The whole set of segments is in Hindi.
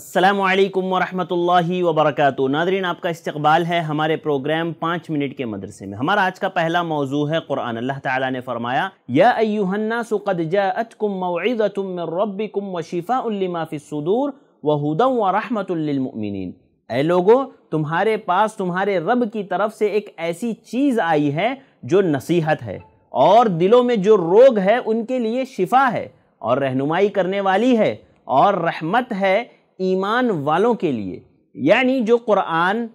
असलकम वरहमल वबरक नादरीन आपका इस्तबाल है हमारे प्रोग्राम पाँच मिनट के मदरसे में हमारा आज का पहला मौजू है क़ुरान अल्लाह ताला ने फरमाया अयुहन्ना सुकद व शिफ़ा व व रहमतमिन ए लोगो तुम्हारे पास तुम्हारे रब की तरफ से एक ऐसी चीज़ आई है जो नसीहत है और दिलों में जो रोग है उनके लिए शिफा है और रहनुमाई करने वाली है और रहमत है ईमान वालों के लिए यानी जो कुरान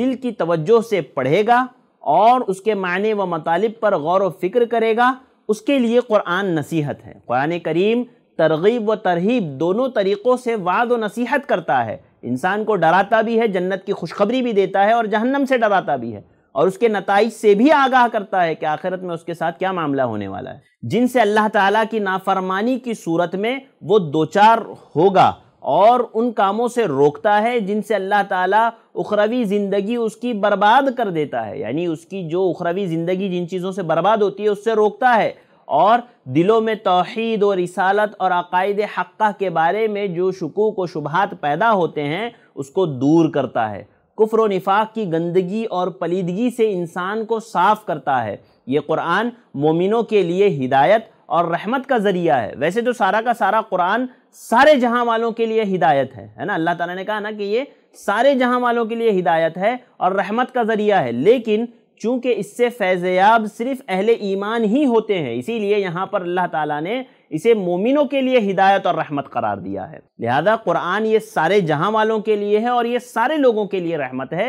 दिल की तवज्जो से पढ़ेगा और उसके मायने व मतालब पर गौर व फिक्र करेगा उसके लिए कुरान नसीहत है कुरान करीम तरगीब व तरहीब दोनों तरीक़ों से वाद व नसीहत करता है इंसान को डराता भी है जन्नत की खुशखबरी भी देता है और जहन्नम से डराता भी है और उसके नतज से भी आगाह करता है कि आखिरत में उसके साथ क्या मामला होने वाला है जिनसे अल्लाह ताला की नाफरमानी की सूरत में वो दो चार होगा और उन कामों से रोकता है जिनसे अल्लाह ताला उखरवी ज़िंदगी उसकी बर्बाद कर देता है यानी उसकी जो उखरवी ज़िंदगी जिन चीज़ों से बर्बाद होती है उससे रोकता है और दिलों में तोहद और रिसालत और अकायद हक़ के बारे में जो शकूक व शुबहत पैदा होते हैं उसको दूर करता है कुफ्र निफाक की गंदगी और पलीदगी से इंसान को साफ़ करता है ये कुरान मोमिनों के लिए हिदायत और रहमत का ज़रिया है वैसे तो सारा का सारा कुरान सारे जहां वालों के लिए हिदायत है है ना अल्लाह ताला ने कहा ना कि ये सारे जहां वालों के लिए हिदायत है और रहमत का जरिया है लेकिन चूंकि इससे फैज़याब सिर्फ अहले ईमान ही होते हैं इसीलिए यहाँ पर अल्लाह ताला ने इसे मोमिनों के लिए हिदायत और रहमत करार दिया है लिहाजा कुरान ये सारे जहाँ वालों के लिए है और ये सारे लोगों के लिए रहमत है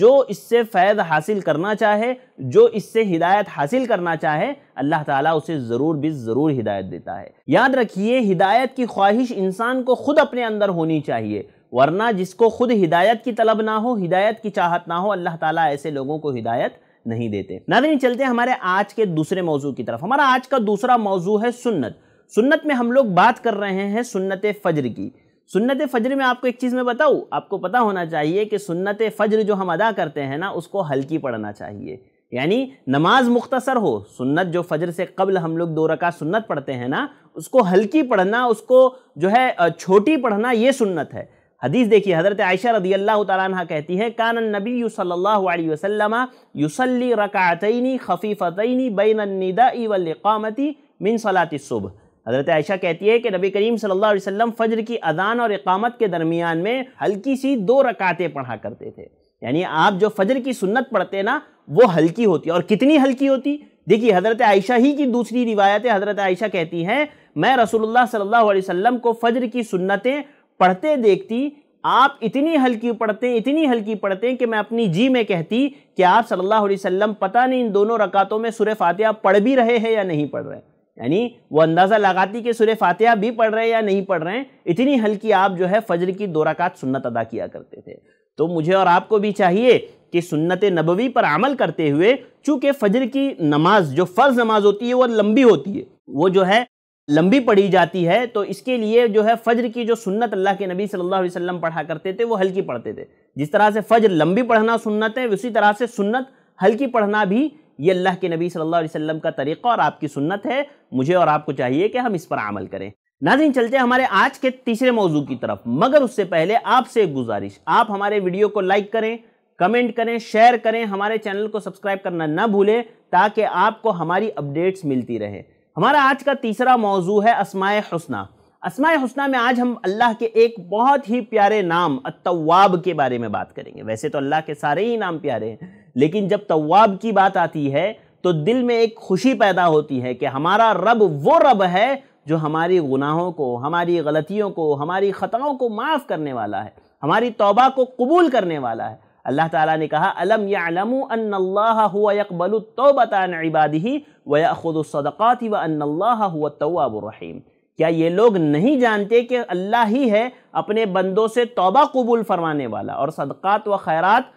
जो इससे फ़ैज हासिल करना चाहे जो इससे हिदायत हासिल करना चाहे अल्लाह ताला उसे ज़रूर भी ज़रूर हिदायत देता है याद रखिए हिदायत की ख्वाहिश इंसान को खुद अपने अंदर होनी चाहिए वरना जिसको खुद हिदायत की तलब ना हो हिदायत की चाहत ना हो अल्लाह ताला ऐसे लोगों को हिदायत नहीं देते नाजरीन चलते हमारे आज के दूसरे मौजू की तरफ हमारा आज का दूसरा मौजू है सुन्नत सुन्नत में हम लोग बात कर रहे हैं सुन्नत फजर की सुन्नत फजर में आपको एक चीज़ मैं बताऊँ आपको पता होना चाहिए कि सुन्नत फजर जो हम अदा करते हैं ना उसको हल्की पढ़ना चाहिए यानी नमाज मुख्तसर हो सुन्नत जो फजर से कबल हम लोग दो रका सुन्नत पढ़ते हैं ना उसको हल्की पढ़ना उसको जो है छोटी पढ़ना ये सुन्नत है हदीस देखिए हज़रत आयशा रदी अल्लाह तह कहती है कान नबी सल्लल्लाहु युसली रकातनी खफीफ़तनी बैन निदा वलकामती मिन सलात सुबह हज़रत आयशा कहती है कि नबी करीम सल्लल्लाहु अलैहि वसल्लम फ़जर की अजान और इकामत के दरमियान में हल्की सी दो रकातें पढ़ा करते थे यानी आप जो फजर की सुन्नत पढ़ते ना वो हल्की होती और कितनी हल्की होती देखिए हज़रत आयशा ही की दूसरी रिवायतें हज़रत आयशा कहती हैं मैं रसूलुल्लाह सल्लल्लाहु अलैहि वसल्लम को फजर की सुन्नतें पढ़ते देखती आप इतनी हल्की पढ़ते इतनी हल्की पढ़ते कि मैं अपनी जी में कहती कि आप सल्लल्लाहु अलैहि वसल्लम पता नहीं इन दोनों रकातों में सुरह फातिहा पढ़ भी रहे हैं या नहीं पढ़ रहे यानी वो अंदाज़ा लगाती कि सुरह फातिहा भी पढ़ रहे हैं या नहीं पढ़ रहे हैं इतनी हल्की आप जो है फजर की दो रकात सुन्नत अदा किया करते थे तो मुझे और आपको भी चाहिए कि सुन्नत नबवी पर अमल करते हुए चूँकि फजर की नमाज जो फ़र्ज़ नमाज होती है वह लंबी होती है वो जो है लंबी पढ़ी जाती है तो इसके लिए जो है फज्र की जो सुन्नत अल्लाह के नबी सल्लल्लाहु अलैहि वसल्लम पढ़ा करते थे वो हल्की पढ़ते थे जिस तरह से फज्र लंबी पढ़ना सुन्नत है उसी तरह से सुन्नत हल्की पढ़ना भी ये अल्लाह के नबी सल्लल्लाहु अलैहि वसल्लम का तरीक़ा और आपकी सुन्नत है मुझे और आपको चाहिए कि हम इस पर अमल करें नाजिन चलते हैं हमारे आज के तीसरे मौजू की तरफ मगर उससे पहले आपसे एक गुजारिश आप हमारे वीडियो को लाइक करें कमेंट करें शेयर करें हमारे चैनल को सब्सक्राइब करना ना भूलें ताकि आपको हमारी अपडेट्स मिलती रहें हमारा आज का तीसरा मौजू है असमाय हसना असमाय हसना में आज हम अल्लाह के एक बहुत ही प्यारे नाम तवाब के बारे में बात करेंगे वैसे तो अल्लाह के सारे ही नाम प्यारे हैं लेकिन जब तवाब की बात आती है तो दिल में एक खुशी पैदा होती है कि हमारा रब वो रब है जो हमारी गुनाहों को हमारी गलतियों को हमारी ख़ताओं को माफ़ करने वाला है हमारी तौबा को कबूल करने वाला है अल्लाह ताला ने कहा अलम यालमुअबलतबादी वयाखुदसदक़ात वन्नबरहीम क्या ये लोग नहीं जानते कि अल्लाह ही है अपने बंदों से तौबा कबूल फरमाने वाला और सदक़ात व खैरात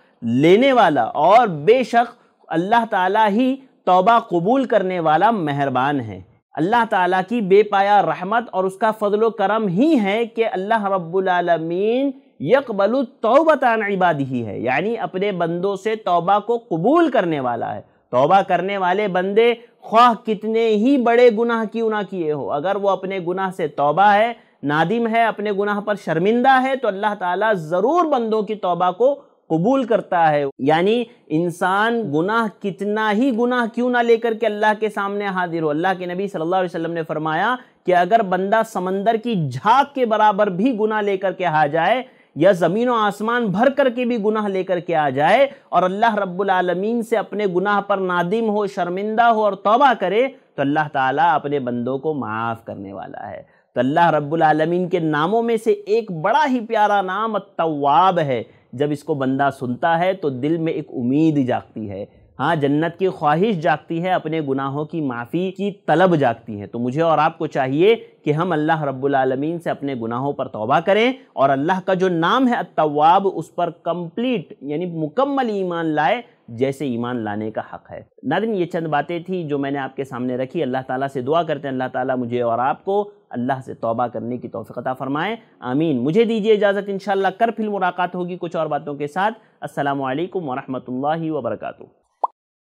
लेने वाला और बेशक अल्लाह ताला ही तौबा कबूल करने वाला मेहरबान है अल्लाह ताला की बेपाया रहमत और उसका फजल करम ही है कि अल्लाह रब्बुल रबालमीन यकबल तोबतान इबाद ही है यानी अपने बंदों से तोबा को कबूल करने वाला है तोबा करने वाले बंदे ख्वाह कितने ही बड़े गुनाह क्यों ना किए हो अगर वो अपने गुनाह से तोबा है नादिम है अपने गुनाह पर शर्मिंदा है तो अल्लाह ताला ज़रूर बंदों की तोबा को कबूल करता है यानी इंसान गुनाह कितना ही गुनाह क्यों ना लेकर के अल्लाह के सामने हाजिर हो अल्लाह के नबी सल्लल्लाहु अलैहि वसल्लम ने फरमाया कि अगर बंदा समंदर की झाक के बराबर भी गुनाह लेकर के आ जाए या ज़मीन व आसमान भर करके भी गुनाह लेकर के आ जाए और अल्लाह रब्बुल आलमीन से अपने गुनाह पर नादिम हो शर्मिंदा हो और तौबा करे तो अल्लाह ताला अपने बंदों को माफ़ करने वाला है तो अल्लाह रब्बुल आलमीन के नामों में से एक बड़ा ही प्यारा नाम तवाब है जब इसको बंदा सुनता है तो दिल में एक उम्मीद जागती है हाँ जन्नत की ख्वाहिश जागती है अपने गुनाहों की माफ़ी की तलब जागती है तो मुझे और आपको चाहिए कि हम अल्लाह रब्बुलमीन से अपने गुनाहों पर तोबा करें और अल्लाह का जो नाम है अतवाब उस पर कंप्लीट यानी मुकम्मल ईमान लाए जैसे ईमान लाने का हक है नादिन ये चंद बातें थी जो मैंने आपके सामने रखी अल्लाह ताला से दुआ करते हैं अल्लाह ताला मुझे और आपको अल्लाह से तौबा करने की तोफ़ता फ़रमाएँ आमीन मुझे दीजिए इजाज़त इन कर फिर मुलाकात होगी कुछ और बातों के साथ असलकम वरहमल वर्का